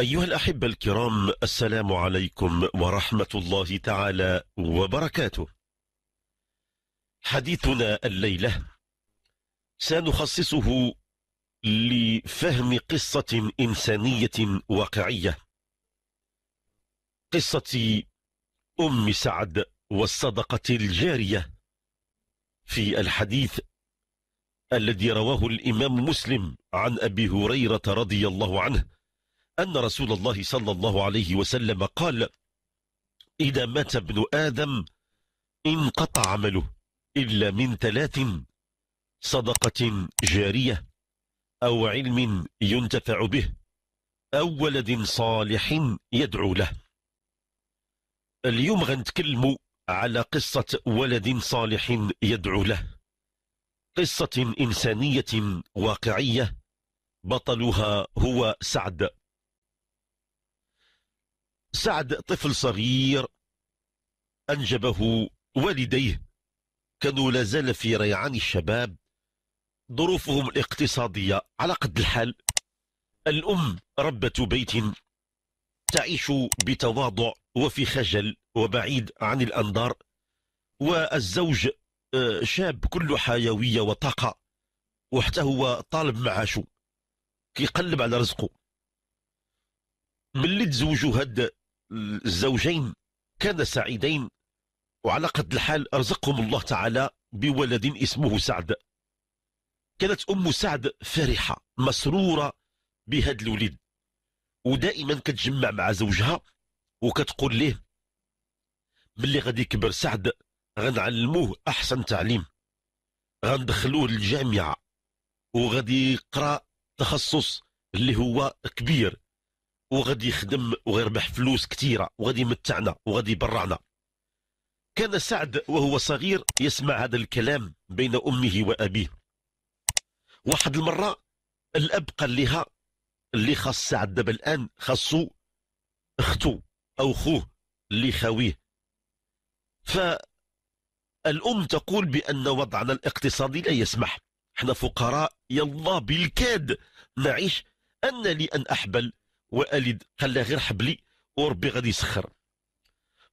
أيها الأحبة الكرام السلام عليكم ورحمة الله تعالى وبركاته حديثنا الليلة سنخصصه لفهم قصة إنسانية واقعية قصة أم سعد والصدقة الجارية في الحديث الذي رواه الإمام مسلم عن أبي هريرة رضي الله عنه أن رسول الله صلى الله عليه وسلم قال إذا مات ابن آدم انقطع عمله إلا من ثلاث صدقة جارية أو علم ينتفع به أو ولد صالح يدعو له اليوم غنتكلموا على قصة ولد صالح يدعو له قصة إنسانية واقعية بطلها هو سعد سعد طفل صغير أنجبه والديه كانوا لازال في ريعان الشباب ظروفهم الاقتصادية على قد الحال الأم ربة بيت تعيش بتواضع وفي خجل وبعيد عن الأنظار والزوج آه، شاب كل حيوية وطاقة وحتى هو طالب معاشه كيقلب على رزقه من اللي تزوجوا هاد الزوجين كان سعيدين وعلى قد الحال أرزقهم الله تعالى بولد اسمه سعد كانت أم سعد فرحة مسرورة بهذا الوليد ودائما كتجمع مع زوجها وكتقول ليه ملي غادي يكبر سعد غنعلموه أحسن تعليم غندخلوه للجامعة وغادي يقرأ تخصص اللي هو كبير وغادي يخدم ويربح فلوس كثيره وغادي يمتعنا وغادي يبرعنا كان سعد وهو صغير يسمع هذا الكلام بين امه وابيه واحد المره الاب قال لها اللي خاص سعد دابا الان خاصو اختو او خوه اللي خاويه فالام تقول بان وضعنا الاقتصادي لا يسمح احنا فقراء يلا بالكاد نعيش ان لي ان احبل والد قال له غير حبلي وربي غادي يسخر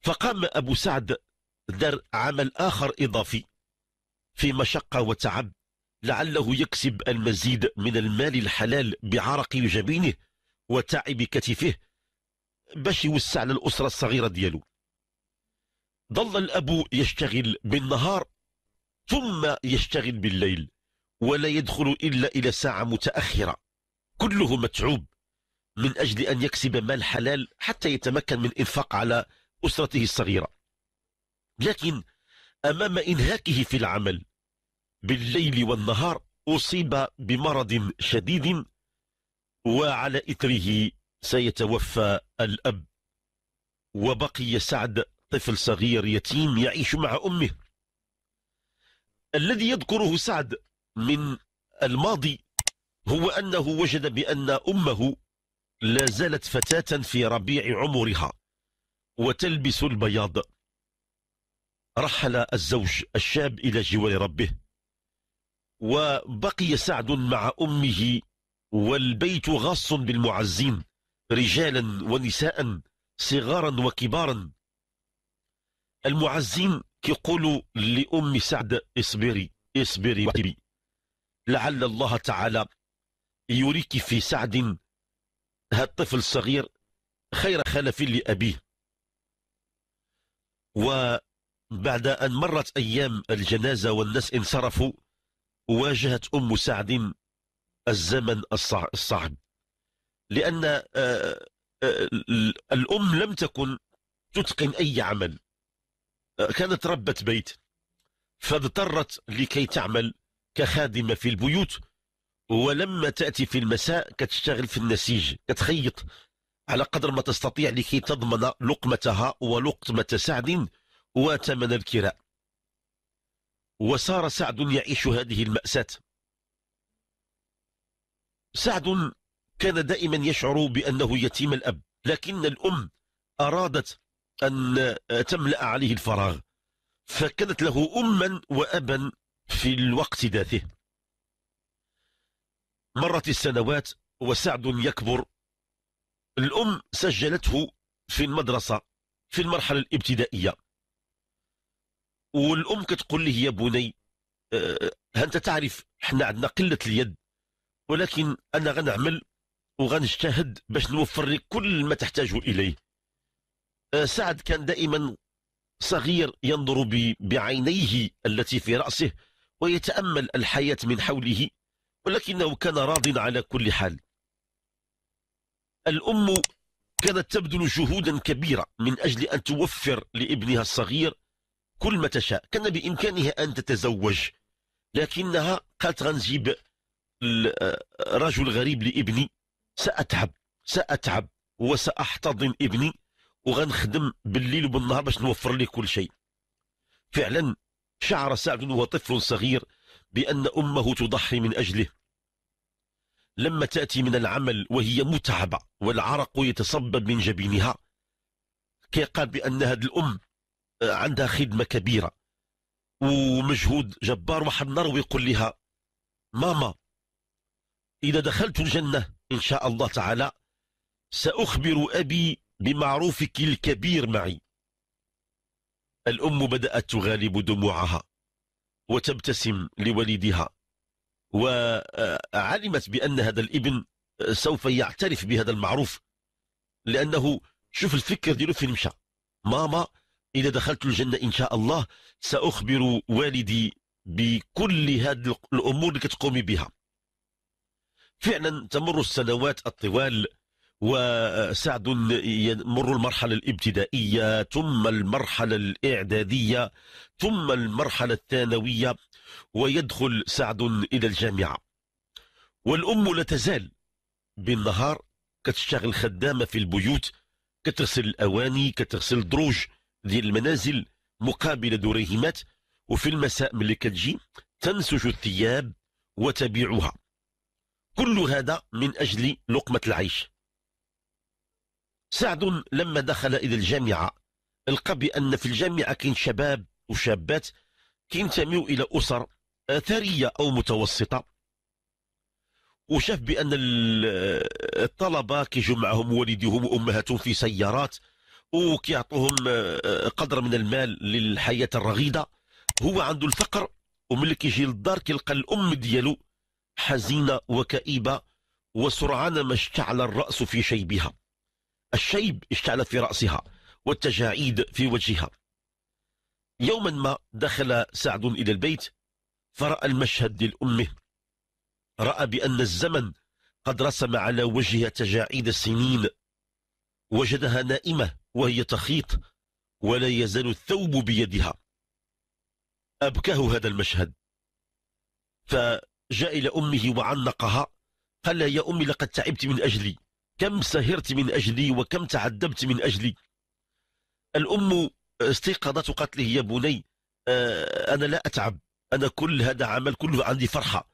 فقام ابو سعد دار عمل اخر اضافي في مشقه وتعب لعله يكسب المزيد من المال الحلال بعرق جبينه وتعب كتفه باش يوسع للاسره الصغيره ديالو ظل الاب يشتغل بالنهار ثم يشتغل بالليل ولا يدخل الا الى ساعه متاخره كله متعوب من أجل أن يكسب مال حلال حتى يتمكن من إنفاق على أسرته الصغيرة لكن أمام إنهاكه في العمل بالليل والنهار أصيب بمرض شديد وعلى إثره سيتوفى الأب وبقي سعد طفل صغير يتيم يعيش مع أمه الذي يذكره سعد من الماضي هو أنه وجد بأن أمه لا زالت فتاة في ربيع عمرها وتلبس البياض رحل الزوج الشاب إلى جوار ربه وبقي سعد مع أمه والبيت غاص بالمعزين رجالا ونساء صغارا وكبارا المعزين كيقولوا لأم سعد اصبري اصبري وحبي لعل الله تعالى يريك في سعد هالطفل الصغير خير خلف لأبيه وبعد أن مرت أيام الجنازة والناس انصرفوا واجهت أم سعد الزمن الصعب لأن آه، آه، الأم لم تكن تتقن أي عمل آه، كانت ربة بيت فاضطرت لكي تعمل كخادمة في البيوت ولما تأتي في المساء كتشتغل في النسيج كتخيط على قدر ما تستطيع لكي تضمن لقمتها ولقمة سعد وثمن الكراء وصار سعد يعيش هذه المأساة سعد كان دائما يشعر بأنه يتيم الأب لكن الأم أرادت أن تملأ عليه الفراغ فكانت له أما وأبا في الوقت ذاته مرت السنوات وسعد يكبر الأم سجلته في المدرسة في المرحلة الابتدائية والأم كتقول لي يا بني هانت آه، آه، تعرف حنا عندنا قلة اليد ولكن أنا غنعمل وغنجتهد باش نوفر لك كل ما تحتاج إليه آه، سعد كان دائما صغير ينظر بعينيه التي في رأسه ويتأمل الحياة من حوله ولكنه كان راض على كل حال الأم كانت تبذل جهودا كبيرة من أجل أن توفر لابنها الصغير كل ما تشاء كان بإمكانها أن تتزوج لكنها قالت غنجيب آه، رجل غريب لابني سأتعب سأتعب وسأحتضن ابني وغنخدم بالليل وبالنهار باش نوفر لي كل شيء فعلا شعر سعد وهو طفل صغير بأن أمه تضحي من أجله لما تأتي من العمل وهي متعبة والعرق يتصبب من جبينها كيقال بأن هذه الأم آه، عندها خدمة كبيرة ومجهود جبار واحد النار ويقول لها ماما إذا دخلت الجنة إن شاء الله تعالى سأخبر أبي بمعروفك الكبير معي الأم بدأت تغالب دموعها وتبتسم لوالدها وعلمت بأن هذا الابن سوف يعترف بهذا المعروف لأنه شوف الفكر ديالو فين مشى ماما إذا دخلت الجنة إن شاء الله سأخبر والدي بكل هذه الأمور اللي كتقومي بها فعلا تمر السنوات الطوال وسعد يمر المرحلة الابتدائية ثم المرحلة الإعدادية ثم المرحلة الثانوية ويدخل سعد إلى الجامعة والأم لا تزال بالنهار كتشتغل خدامة في البيوت كتغسل الأواني كتغسل الدروج ديال المنازل مقابل دريهمات وفي المساء ملي كتجي تنسج الثياب وتبيعها كل هذا من أجل لقمة العيش سعد لما دخل إلى الجامعة لقى بأن في الجامعة كاين شباب وشابات كينتميو إلى أسر ثرية أو متوسطة وشاف بأن الطلبة كيجوا معهم والديهم وأمهاتهم في سيارات وكيعطوهم آه، قدر من المال للحياة الرغيدة هو عنده الفقر وملي كيجي للدار كيلقى الأم ديالو حزينة وكئيبة وسرعان ما اشتعل الرأس في شيبها الشيب اشتعلت في رأسها والتجاعيد في وجهها يوما ما دخل سعد إلى البيت فرأى المشهد لأمه رأى بأن الزمن قد رسم على وجهها تجاعيد السنين وجدها نائمة وهي تخيط ولا يزال الثوب بيدها أبكاه هذا المشهد فجاء إلى أمه وعنقها قال يا أمي لقد تعبت من أجلي كم سهرت من أجلي وكم تعذبت من أجلي الأم آه، استيقظت وقالت لي يا بني آه، أنا لا أتعب أنا كل هذا عمل كله عندي فرحة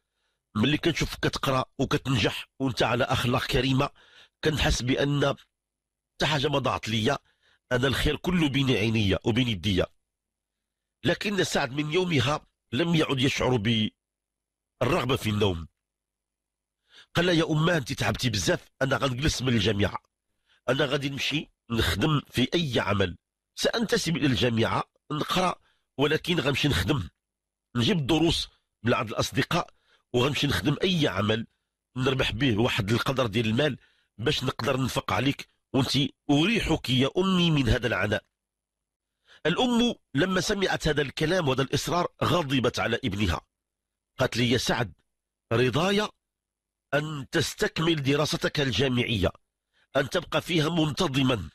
ملي كنشوفك كتقرا وكتنجح وانت على اخلاق كريمه كنحس بان حتى حاجه ما ضاعت ليا انا الخير كله بين عينيا وبين يديا لكن سعد من يومها لم يعد يشعر بالرغبه في النوم قال لها يا امه انت تعبتي بزاف انا غنجلس من الجامعه انا غادي نمشي نخدم في اي عمل سانتسب الى الجامعه نقرا ولكن غنمشي نخدم نجيب دروس من عند الاصدقاء وغنمشي نخدم اي عمل نربح به واحد القدر ديال المال باش نقدر ننفق عليك وانت اريحك يا امي من هذا العناء الام لما سمعت هذا الكلام وهذا الاصرار غضبت على ابنها قالت لي يا سعد رضايا أن تستكمل دراستك الجامعية أن تبقى فيها منتظما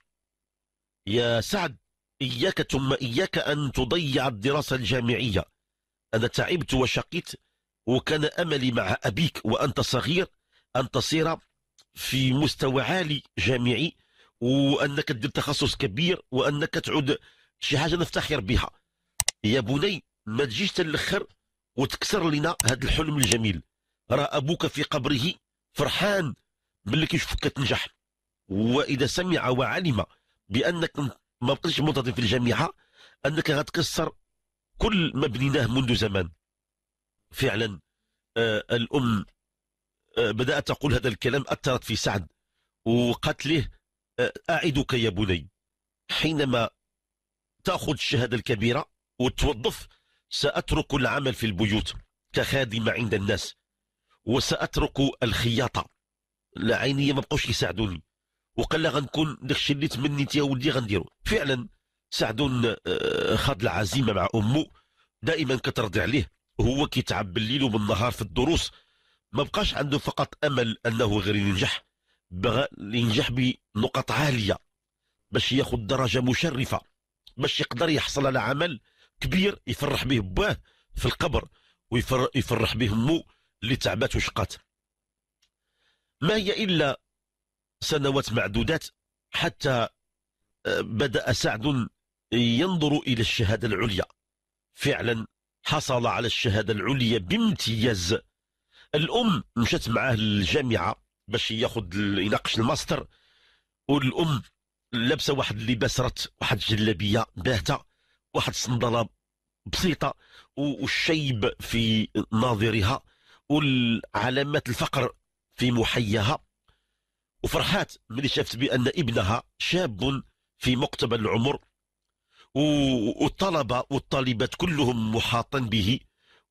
يا سعد إياك ثم إياك أن تضيع الدراسة الجامعية أنا تعبت وشقيت وكان أملي مع أبيك وأنت صغير أن تصير في مستوى عالي جامعي وأنك تدير تخصص كبير وأنك تعود شي حاجة نفتخر بها يا بني ما تجيش تلخر وتكسر لنا هذا الحلم الجميل راى أبوك في قبره فرحان باللي كيشوفك كتنجح وإذا سمع وعلم بأنك ما بقيتش منتظم في الجامعة أنك غتكسر كل ما بنيناه منذ زمان فعلا آه الأم آه بدأت تقول هذا الكلام أثرت في سعد وقالت له آه أعدك يا بني حينما تأخذ الشهادة الكبيرة وتوظف سأترك العمل في البيوت كخادمة عند الناس وسأترك الخياطة لا عيني ما بقوش يساعدوني وقال لها غنكون داكشي اللي يا ولدي غنديرو فعلا سعدون آه، خاض العزيمه مع امه دائما كترضي عليه هو كيتعب بالليل وبالنهار في الدروس ما بقاش عنده فقط امل انه غير ينجح بغى ينجح بنقط عاليه باش ياخذ درجه مشرفه باش يقدر يحصل على عمل كبير يفرح به باه في القبر ويفرح به امه اللي تعبات وشقت ما هي إلا سنوات معدودات حتى آه، بدأ سعد ينظر إلى الشهادة العليا فعلا حصل على الشهادة العليا بامتياز الأم مشت معاه للجامعة باش ياخد يناقش الماستر والأم لابسة واحد اللباس رت واحد جلابية باهتة واحد الصندلة بسيطة والشيب في ناظرها والعلامات الفقر في محياها وفرحات ملي شافت بأن ابنها شاب في مقتبل العمر والطلبة والطالبات كلهم محاطا به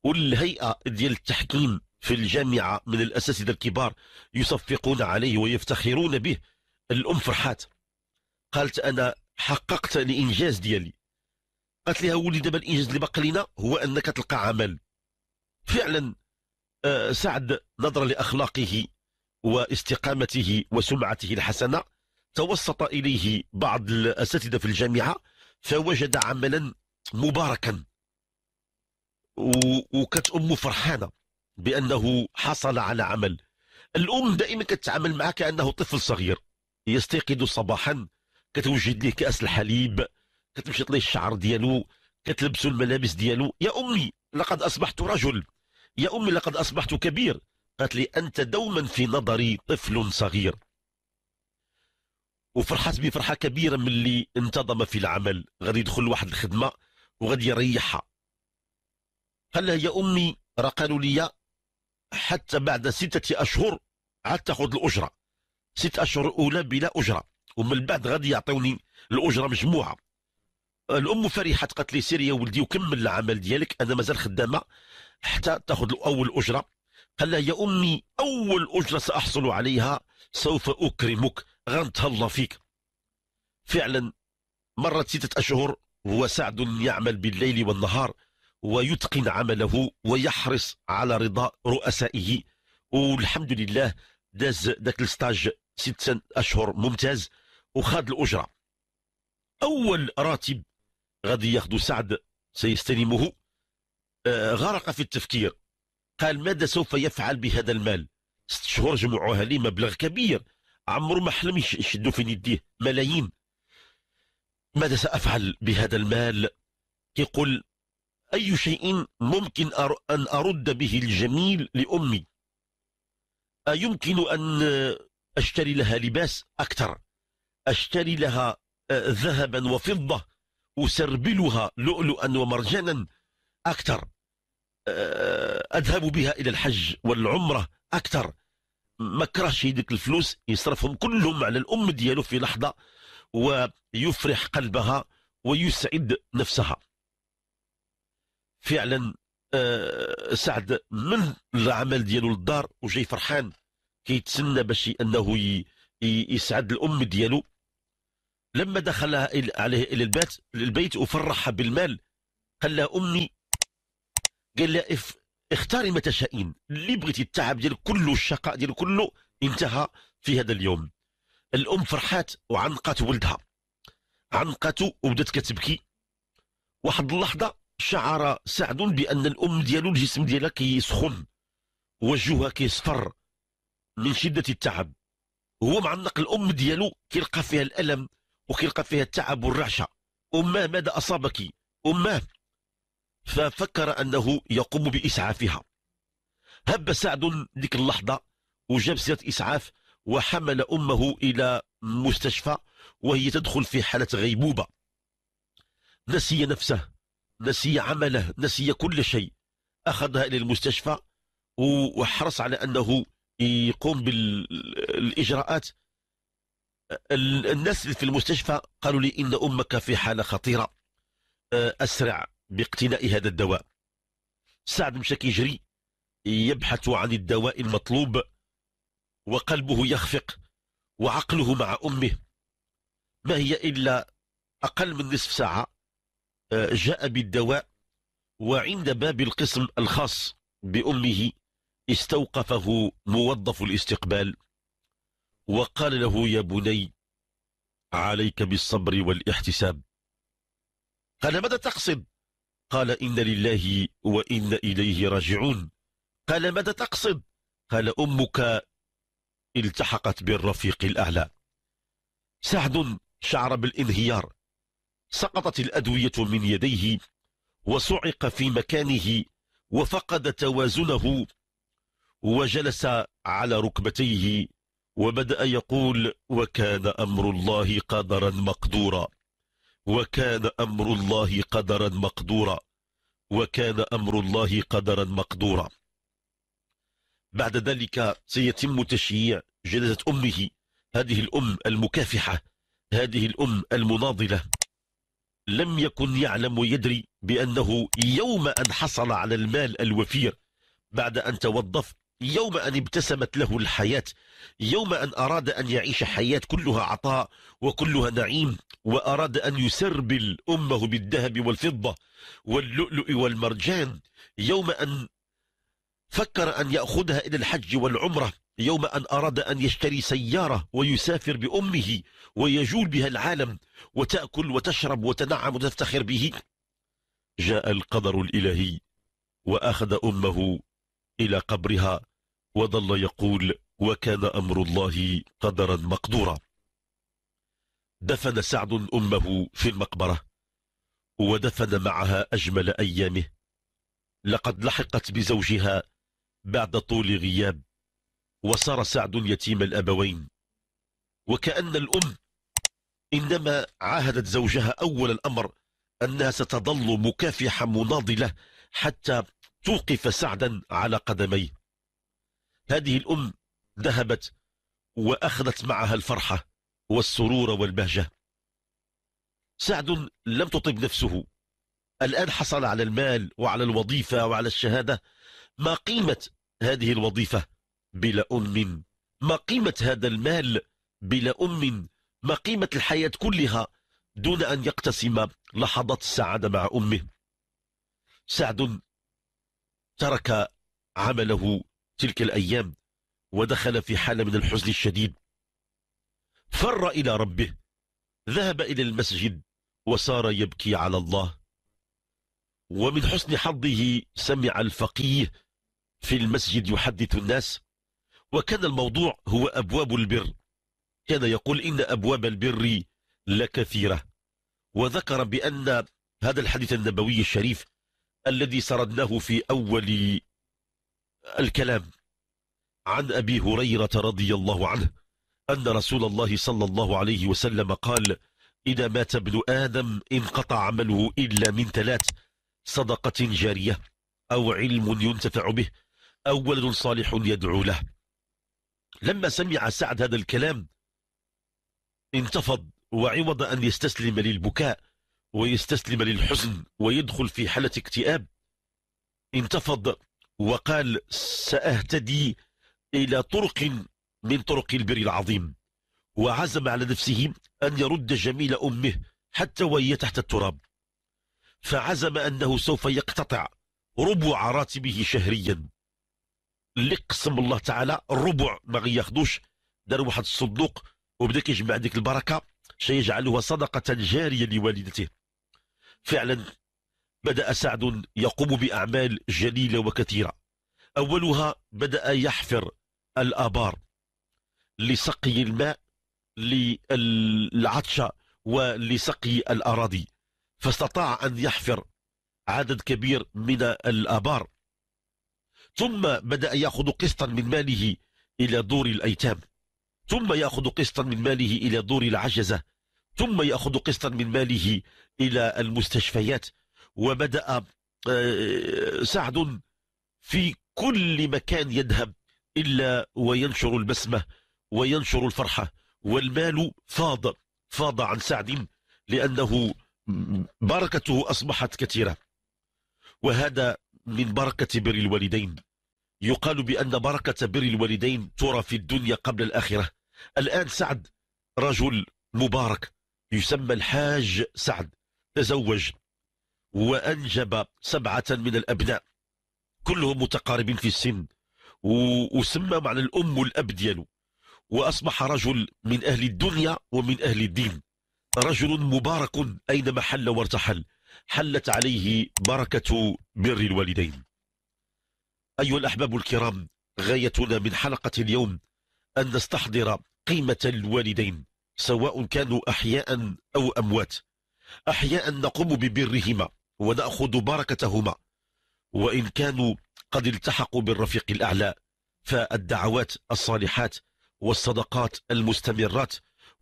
والهيئة ديال التحكيم في الجامعة من الأساتذة الكبار يصفقون عليه ويفتخرون به الأم فرحات قالت أنا حققت الإنجاز ديالي قالت لها ولي دابا الإنجاز اللي باقي لنا هو أنك تلقى عمل فعلا آه، سعد نظرا لأخلاقه واستقامته وسمعته الحسنة توسط إليه بعض الأساتذة في الجامعة فوجد عملا مباركا وكانت أمه فرحانة بأنه حصل على عمل الأم دائما كتتعامل معه كأنه طفل صغير يستيقظ صباحا كتوجد ليه كأس الحليب كتمشط ليه الشعر ديالو كتلبسوا الملابس ديالو يا أمي لقد أصبحت رجل يا أمي لقد أصبحت كبير قالت لي أنت دوما في نظري طفل صغير وفرحت بفرحة كبيرة من اللي انتظم في العمل غادي يدخل واحد الخدمة وغادي يريحها قال لها يا أمي راه قالوا لي حتى بعد ستة أشهر عاد تاخذ الأجرة ست أشهر أولى بلا أجرة ومن بعد غادي يعطوني الأجرة مجموعة الام فرحت قالت لي سير يا ولدي وكمل العمل ديالك انا مازال خدامه حتى تاخذ اول اجره قال لها يا امي اول اجره ساحصل عليها سوف اكرمك غنتهلا فيك فعلا مرت ستة أشهر هو سعد يعمل بالليل والنهار ويتقن عمله ويحرص على رضا رؤسائه والحمد لله داز ذاك الستاج ست أشهر ممتاز وخاد الأجرة أول راتب غادي ياخذ سعد سيستلمه آه، غرق في التفكير قال ماذا سوف يفعل بهذا المال ست شهور جمعوها لي مبلغ كبير عمرو ما حلم يشدوا في يديه ملايين ماذا سأفعل بهذا المال يقول أي شيء ممكن أن أرد به الجميل لأمي أيمكن أن أشتري لها لباس أكثر أشتري لها آه، ذهبا وفضة أسربلها لؤلؤا ومرجانا أكثر آه، أذهب بها إلى الحج والعمرة أكثر ما كرهش يديك الفلوس يصرفهم كلهم على الأم ديالو في لحظة ويفرح قلبها ويسعد نفسها فعلا آه، سعد من العمل ديالو للدار وجاي فرحان كيتسنى باش انه يسعد الام ديالو لما دخل عليه إلى البيت البيت وفرحها بالمال قال لها أمي قال لها اختاري ما تشائين اللي بغيتي التعب ديال كله الشقاء ديال كله انتهى في هذا اليوم الأم فرحات وعنقت ولدها عنقته وبدات كتبكي واحد اللحظة شعر سعد بأن الأم ديالو الجسم ديالها كيسخن وجهها كيصفر من شدة التعب هو معنق الأم ديالو كيلقى فيها الألم وكيلقى فيها التعب والرعشه اماه ماذا اصابك اماه ففكر انه يقوم باسعافها هب سعد ذيك اللحظه وجاب سيره اسعاف وحمل امه الى مستشفى وهي تدخل في حاله غيبوبه نسي نفسه نسي عمله نسي كل شيء اخذها الى المستشفى وحرص على انه يقوم بالاجراءات الناس في المستشفى قالوا لي إن أمك في حالة خطيرة آه، أسرع باقتناء هذا الدواء سعد مشى كيجري يبحث عن الدواء المطلوب وقلبه يخفق وعقله مع أمه ما هي إلا أقل من نصف ساعة آه، جاء بالدواء وعند باب القسم الخاص بأمه استوقفه موظف الاستقبال وقال له يا بني عليك بالصبر والاحتساب قال ماذا تقصد قال إن لله وإن إليه راجعون قال ماذا تقصد قال أمك التحقت بالرفيق الأعلى سعد شعر بالانهيار سقطت الأدوية من يديه وصعق في مكانه وفقد توازنه وجلس على ركبتيه وبدأ يقول وكان أمر الله قدرا مقدورا وكان أمر الله قدرا مقدورا وكان أمر الله قدرا مقدورا بعد ذلك سيتم تشييع جنازة أمه هذه الأم المكافحة هذه الأم المناضلة لم يكن يعلم ويدري بأنه يوم أن حصل على المال الوفير بعد أن توظف يوم أن ابتسمت له الحياة يوم أن أراد أن يعيش حياة كلها عطاء وكلها نعيم وأراد أن يسربل أمه بالذهب والفضة واللؤلؤ والمرجان يوم أن فكر أن يأخذها إلى الحج والعمرة يوم أن أراد أن يشتري سيارة ويسافر بأمه ويجول بها العالم وتأكل وتشرب وتنعم وتفتخر به جاء القدر الإلهي وأخذ أمه إلى قبرها وظل يقول وكان أمر الله قدرا مقدورا دفن سعد أمه في المقبرة ودفن معها أجمل أيامه لقد لحقت بزوجها بعد طول غياب وصار سعد يتيم الأبوين وكأن الأم إنما عاهدت زوجها أول الأمر أنها ستظل مكافحة مناضلة حتى توقف سعدا على قدميه هذه الأم ذهبت وأخذت معها الفرحة والسرور والبهجة سعد لم تطب نفسه الآن حصل على المال وعلى الوظيفة وعلى الشهادة ما قيمة هذه الوظيفة بلا أم ما قيمة هذا المال بلا أم ما قيمة الحياة كلها دون أن يقتسم لحظات السعادة مع أمه سعد ترك عمله تلك الأيام ودخل في حالة من الحزن الشديد فر إلى ربه ذهب إلى المسجد وصار يبكي على الله ومن حسن حظه سمع الفقيه في المسجد يحدث الناس وكان الموضوع هو أبواب البر كان يقول إن أبواب البر لكثيرة وذكر بأن هذا الحديث النبوي الشريف الذي سردناه في أول الكلام عن أبي هريرة رضي الله عنه أن رسول الله صلى الله عليه وسلم قال إذا مات ابن آدم انقطع عمله إلا من ثلاث صدقة جارية أو علم ينتفع به أو ولد صالح يدعو له لما سمع سعد هذا الكلام انتفض وعوض أن يستسلم للبكاء ويستسلم للحزن ويدخل في حالة اكتئاب انتفض وقال سأهتدي إلى طرق من طرق البر العظيم وعزم على نفسه أن يرد جميل أمه حتى وهي تحت التراب فعزم أنه سوف يقتطع ربع راتبه شهريا لقسم الله تعالى الربع ما ياخدوش دار واحد الصندوق وبدا كيجمع ديك البركه سيجعلها صدقه جاريه لوالدته فعلا بدأ سعد يقوم بأعمال جليلة وكثيرة أولها بدأ يحفر الآبار لسقي الماء للعطشة ولسقي الأراضي فاستطاع أن يحفر عدد كبير من الآبار ثم بدأ يأخذ قسطا من ماله إلى دور الأيتام ثم يأخذ قسطا من ماله إلى دور العجزة ثم يأخذ قسطا من ماله إلى المستشفيات وبدأ آه، سعد في كل مكان يذهب إلا وينشر البسمة وينشر الفرحة والمال فاض فاض عن سعد لأنه بركته أصبحت كثيرة وهذا من بركة بر الوالدين يقال بأن بركة بر الوالدين ترى في الدنيا قبل الآخرة الآن سعد رجل مبارك يسمى الحاج سعد تزوج وأنجب سبعة من الأبناء كلهم متقاربين في السن وسمى معنى الأم والأب ديالو وأصبح رجل من أهل الدنيا ومن أهل الدين رجل مبارك أينما حل وارتحل حلت عليه بركة بر الوالدين أيها الأحباب الكرام غايتنا من حلقة اليوم أن نستحضر قيمة الوالدين سواء كانوا أحياء أو أموات أحياء نقوم ببرهما ونأخذ بركتهما وإن كانوا قد التحقوا بالرفيق الأعلى فالدعوات الصالحات والصدقات المستمرات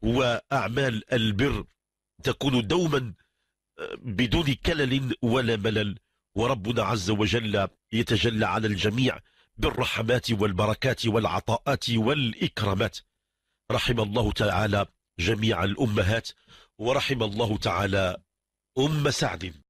وأعمال البر تكون دوما بدون كلل ولا ملل وربنا عز وجل يتجلى على الجميع بالرحمات والبركات والعطاءات والإكرامات رحم الله تعالى جميع الأمهات ورحم الله تعالى أم سعد